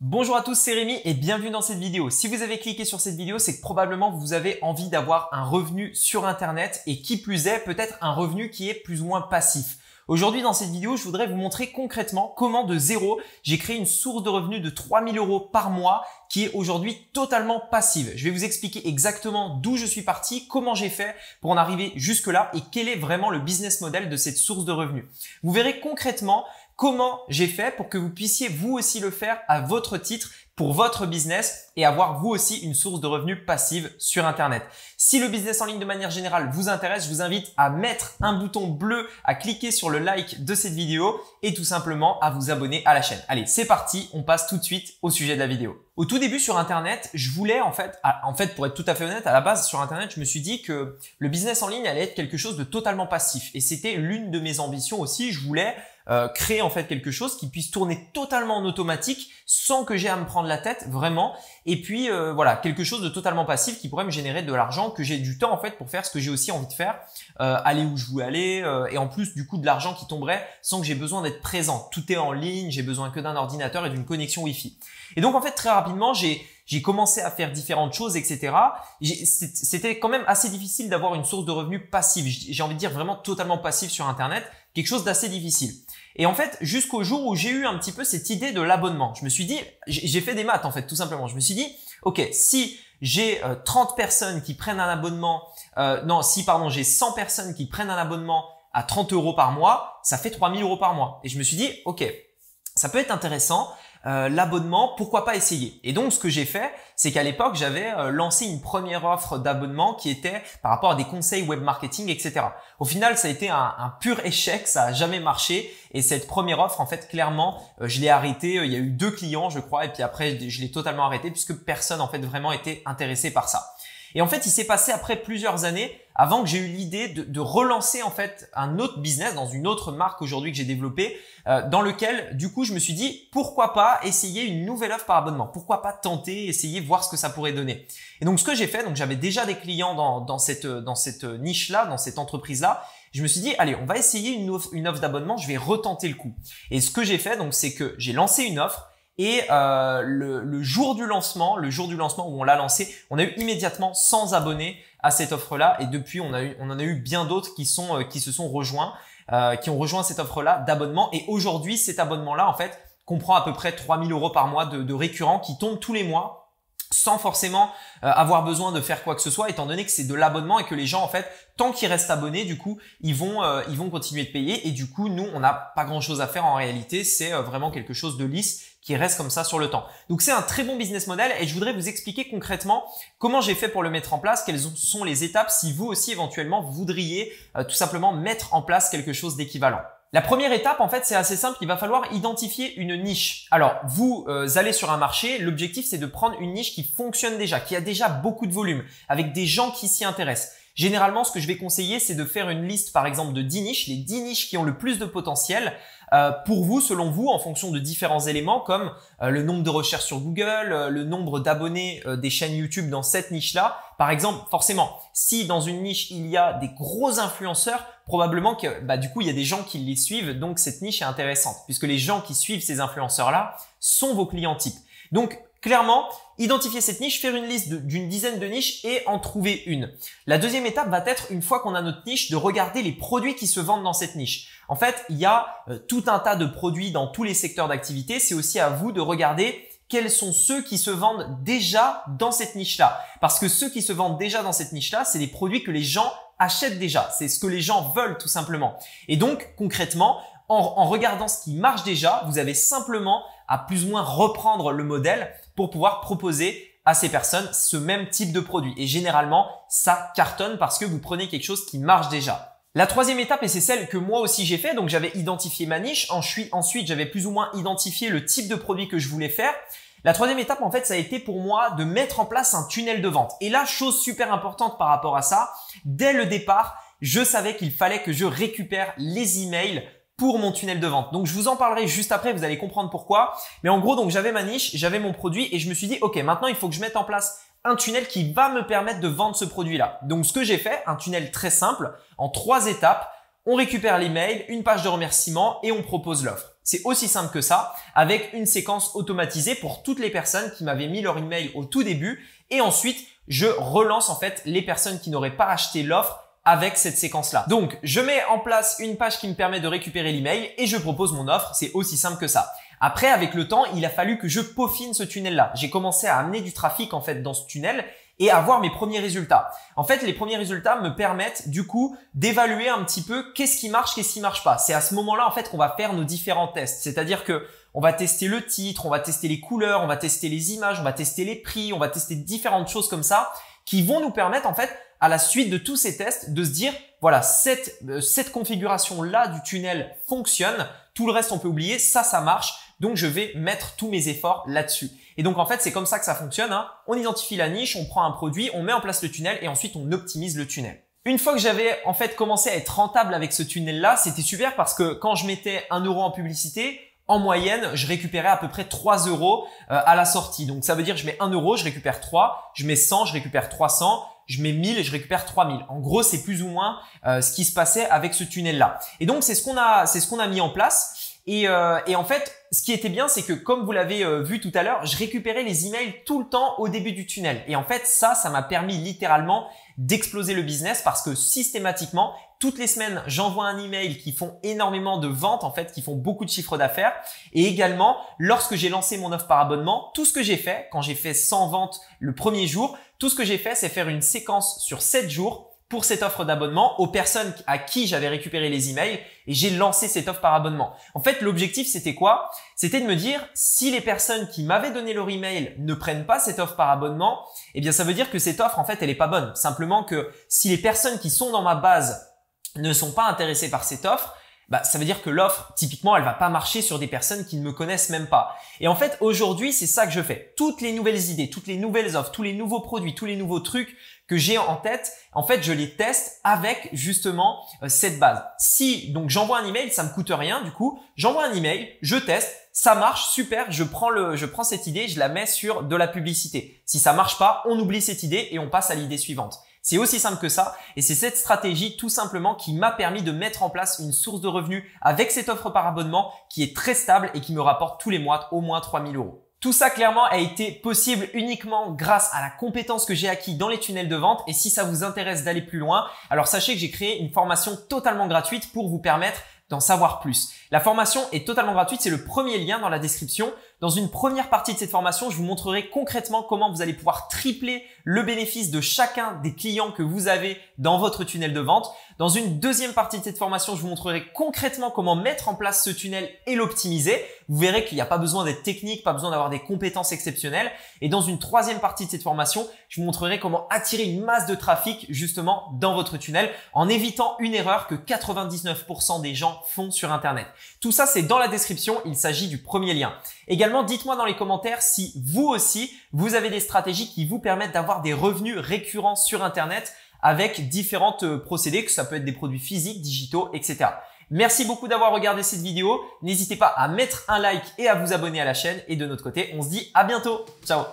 Bonjour à tous, c'est Rémi et bienvenue dans cette vidéo. Si vous avez cliqué sur cette vidéo, c'est que probablement vous avez envie d'avoir un revenu sur Internet et qui plus est, peut-être un revenu qui est plus ou moins passif. Aujourd'hui, dans cette vidéo, je voudrais vous montrer concrètement comment de zéro, j'ai créé une source de revenus de 3000 euros par mois qui est aujourd'hui totalement passive. Je vais vous expliquer exactement d'où je suis parti, comment j'ai fait pour en arriver jusque là et quel est vraiment le business model de cette source de revenus. Vous verrez concrètement comment j'ai fait pour que vous puissiez vous aussi le faire à votre titre pour votre business et avoir vous aussi une source de revenus passive sur Internet. Si le business en ligne de manière générale vous intéresse, je vous invite à mettre un bouton bleu, à cliquer sur le like de cette vidéo et tout simplement à vous abonner à la chaîne. Allez, c'est parti, on passe tout de suite au sujet de la vidéo. Au tout début sur Internet, je voulais en fait, en fait, pour être tout à fait honnête, à la base sur Internet, je me suis dit que le business en ligne allait être quelque chose de totalement passif. Et c'était l'une de mes ambitions aussi. Je voulais euh, créer en fait quelque chose qui puisse tourner totalement en automatique sans que j'ai à me prendre la tête vraiment et puis euh, voilà quelque chose de totalement passif qui pourrait me générer de l'argent que j'ai du temps en fait pour faire ce que j'ai aussi envie de faire euh, aller où je veux aller et en plus du coup de l'argent qui tomberait sans que j'ai besoin d'être présent tout est en ligne j'ai besoin que d'un ordinateur et d'une connexion wifi et donc en fait très rapidement j'ai commencé à faire différentes choses, etc. C'était quand même assez difficile d'avoir une source de revenus passive. J'ai envie de dire vraiment totalement passive sur Internet, quelque chose d'assez difficile. Et en fait, jusqu'au jour où j'ai eu un petit peu cette idée de l'abonnement, je me suis dit, j'ai fait des maths en fait, tout simplement. Je me suis dit, ok, si j'ai 30 euh, personnes qui prennent un abonnement, euh, non, si pardon, j'ai 100 personnes qui prennent un abonnement à 30 euros par mois, ça fait 3000 euros par mois. Et je me suis dit, ok, ça peut être intéressant. Euh, l'abonnement, pourquoi pas essayer Et donc ce que j'ai fait, c'est qu'à l'époque, j'avais euh, lancé une première offre d'abonnement qui était par rapport à des conseils web marketing, etc. Au final, ça a été un, pur échec, ça n'a jamais marché. Et cette première offre, en fait, clairement, euh, je l'ai arrêtée. Il y a eu deux clients, je crois, et puis après, je l'ai totalement arrêtée puisque personne, en fait, vraiment était intéressé par ça. Et en fait, il s'est passé après plusieurs années avant que j'ai eu l'idée de, relancer en fait un autre business dans une autre marque aujourd'hui que j'ai développée, euh, dans lequel du coup je me suis dit pourquoi pas essayer une nouvelle offre par abonnement, pourquoi pas tenter, essayer, voir ce que ça pourrait donner. Et donc ce que j'ai fait, donc j'avais déjà des clients dans, dans cette niche là, dans cette entreprise là, je me suis dit, allez, on va essayer une offre, une offre d'abonnement, je vais retenter le coup. Et ce que j'ai fait, donc, c'est que j'ai lancé une offre et euh, le, jour du lancement, le jour du lancement où on l'a lancé, on a eu immédiatement 100 abonnés à cette offre-là. Et depuis, on, a eu, on en a eu bien d'autres qui, sont, euh, qui se sont rejoints, euh, qui ont rejoint cette offre-là d'abonnement. Et aujourd'hui, cet abonnement-là, en fait, comprend à peu près 3000 euros par mois de, récurrents qui tombent tous les mois sans forcément euh, avoir besoin de faire quoi que ce soit, étant donné que c'est de l'abonnement et que les gens, en fait, tant qu'ils restent abonnés, du coup, ils vont, euh, ils vont continuer de payer. Et du coup, nous, on n'a pas grand-chose à faire en réalité. C'est euh, vraiment quelque chose de lisse qui reste comme ça sur le temps. Donc, c'est un très bon business model et je voudrais vous expliquer concrètement comment j'ai fait pour le mettre en place, quelles sont les étapes si vous aussi, éventuellement, voudriez tout simplement mettre en place quelque chose d'équivalent. La première étape, en fait, c'est assez simple. Il va falloir identifier une niche. Alors, vous euh, allez sur un marché. L'objectif, c'est de prendre une niche qui fonctionne déjà, qui a déjà beaucoup de volume, avec des gens qui s'y intéressent. Généralement, ce que je vais conseiller, c'est de faire une liste, par exemple, de 10 niches, les 10 niches qui ont le plus de potentiel euh, pour vous, selon vous, en fonction de différents éléments comme euh, le nombre de recherches sur Google, euh, le nombre d'abonnés des chaînes YouTube dans cette niche-là. Par exemple, forcément, si dans une niche il y a des gros influenceurs, probablement que bah, du coup il y a des gens qui les suivent, donc cette niche est intéressante puisque les gens qui suivent ces influenceurs-là sont vos clients types. Donc clairement, identifier cette niche, faire une liste d'une dizaine de niches et en trouver une. La deuxième étape va être, une fois qu'on a notre niche, de regarder les produits qui se vendent dans cette niche. En fait, il y a euh, tout un tas de produits dans tous les secteurs d'activité. C'est aussi à vous de regarder quels sont ceux qui se vendent déjà dans cette niche-là. Parce que ceux qui se vendent déjà dans cette niche-là, c'est des produits que les gens achètent déjà. C'est ce que les gens veulent tout simplement. Et donc, concrètement, en regardant ce qui marche déjà, vous avez simplement à plus ou moins reprendre le modèle pour pouvoir proposer à ces personnes ce même type de produit. Et généralement, ça cartonne parce que vous prenez quelque chose qui marche déjà. La troisième étape, et c'est celle que moi aussi j'ai fait, donc j'avais identifié ma niche, ensuite j'avais plus ou moins identifié le type de produit que je voulais faire. La troisième étape, en fait, ça a été pour moi de mettre en place un tunnel de vente. Et là, chose super importante par rapport à ça, dès le départ, je savais qu'il fallait que je récupère les emails pour mon tunnel de vente. Donc je vous en parlerai juste après, vous allez comprendre pourquoi. Mais en gros, donc j'avais ma niche, j'avais mon produit et je me suis dit OK, maintenant il faut que je mette en place un tunnel qui va me permettre de vendre ce produit-là. Donc ce que j'ai fait, un tunnel très simple en trois étapes. On récupère l'email, une page de remerciement et on propose l'offre. C'est aussi simple que ça, avec une séquence automatisée pour toutes les personnes qui m'avaient mis leur email au tout début. Et ensuite, je relance en fait les personnes qui n'auraient pas acheté l'offre avec cette séquence-là. Donc, je mets en place une page qui me permet de récupérer l'email et je propose mon offre. C'est aussi simple que ça. Après, avec le temps, il a fallu que je peaufine ce tunnel-là. J'ai commencé à amener du trafic, en fait, dans ce tunnel et à voir mes premiers résultats. En fait, les premiers résultats me permettent du coup d'évaluer un petit peu qu'est-ce qui marche, qu'est-ce qui marche pas. C'est à ce moment-là en fait qu'on va faire nos différents tests. C'est-à-dire que on va tester le titre, on va tester les couleurs, on va tester les images, on va tester les prix, on va tester différentes choses comme ça qui vont nous permettre en fait à la suite de tous ces tests de se dire voilà cette euh, cette configuration là du tunnel fonctionne, tout le reste on peut oublier, ça ça marche. Donc je vais mettre tous mes efforts là-dessus. Et donc en fait c'est comme ça que ça fonctionne. Hein. On identifie la niche, on prend un produit, on met en place le tunnel et ensuite on optimise le tunnel. Une fois que j'avais en fait commencé à être rentable avec ce tunnel là, c'était super parce que quand je mettais un euro en publicité, en moyenne, je récupérais à peu près 3 euros euh, à la sortie. Donc ça veut dire je mets 1 euro, je récupère 3, je mets 100, je récupère 300, je mets 1000 et je récupère 3000. En gros, c'est plus ou moins euh, ce qui se passait avec ce tunnel-là. Et donc c'est ce qu'on a, c'est ce qu'on a mis en place. Et, euh, en fait, ce qui était bien, c'est que comme vous l'avez vu tout à l'heure, je récupérais les emails tout le temps au début du tunnel. Et en fait, ça, ça m'a permis littéralement d'exploser le business parce que systématiquement, toutes les semaines, j'envoie un email qui font énormément de ventes, en fait, qui font beaucoup de chiffres d'affaires. Et également, lorsque j'ai lancé mon offre par abonnement, tout ce que j'ai fait, quand j'ai fait 100 ventes le premier jour, tout ce que j'ai fait, c'est faire une séquence sur 7 jours pour cette offre d'abonnement aux personnes à qui j'avais récupéré les emails et j'ai lancé cette offre par abonnement. En fait, l'objectif, c'était quoi C'était de me dire, si les personnes qui m'avaient donné leur email ne prennent pas cette offre par abonnement, eh bien, ça veut dire que cette offre, en fait, elle n'est pas bonne. Simplement que si les personnes qui sont dans ma base ne sont pas intéressés par cette offre, bah, ça veut dire que l'offre, typiquement, elle va pas marcher sur des personnes qui ne me connaissent même pas. Et en fait, aujourd'hui, c'est ça que je fais. Toutes les nouvelles idées, toutes les nouvelles offres, tous les nouveaux produits, tous les nouveaux trucs que j'ai en tête, en fait, je les teste avec justement euh, cette base. Si donc j'envoie un email, ça me coûte rien du coup, j'envoie un email, je teste, ça marche, super, je prends le je prends cette idée, je la mets sur de la publicité. Si ça marche pas, on oublie cette idée et on passe à l'idée suivante. C'est aussi simple que ça et c'est cette stratégie tout simplement qui m'a permis de mettre en place une source de revenus avec cette offre par abonnement qui est très stable et qui me rapporte tous les mois au moins 3000 euros. Tout ça clairement a été possible uniquement grâce à la compétence que j'ai acquis dans les tunnels de vente et si ça vous intéresse d'aller plus loin, alors sachez que j'ai créé une formation totalement gratuite pour vous permettre d'en savoir plus. La formation est totalement gratuite, c'est le premier lien dans la description. Dans une première partie de cette formation, je vous montrerai concrètement comment vous allez pouvoir tripler le bénéfice de chacun des clients que vous avez dans votre tunnel de vente. Dans une deuxième partie de cette formation, je vous montrerai concrètement comment mettre en place ce tunnel et l'optimiser. Vous verrez qu'il n'y a pas besoin d'être technique, pas besoin d'avoir des compétences exceptionnelles. Et dans une troisième partie de cette formation, je vous montrerai comment attirer une masse de trafic justement dans votre tunnel en évitant une erreur que 99% des gens font sur Internet. Tout ça, c'est dans la description. Il s'agit du premier lien dites-moi dans les commentaires si vous aussi, vous avez des stratégies qui vous permettent d'avoir des revenus récurrents sur Internet avec différentes euh, procédés, que ça peut être des produits physiques, digitaux, etc. Merci beaucoup d'avoir regardé cette vidéo. N'hésitez pas à mettre un like et à vous abonner à la chaîne. Et de notre côté, on se dit à bientôt. Ciao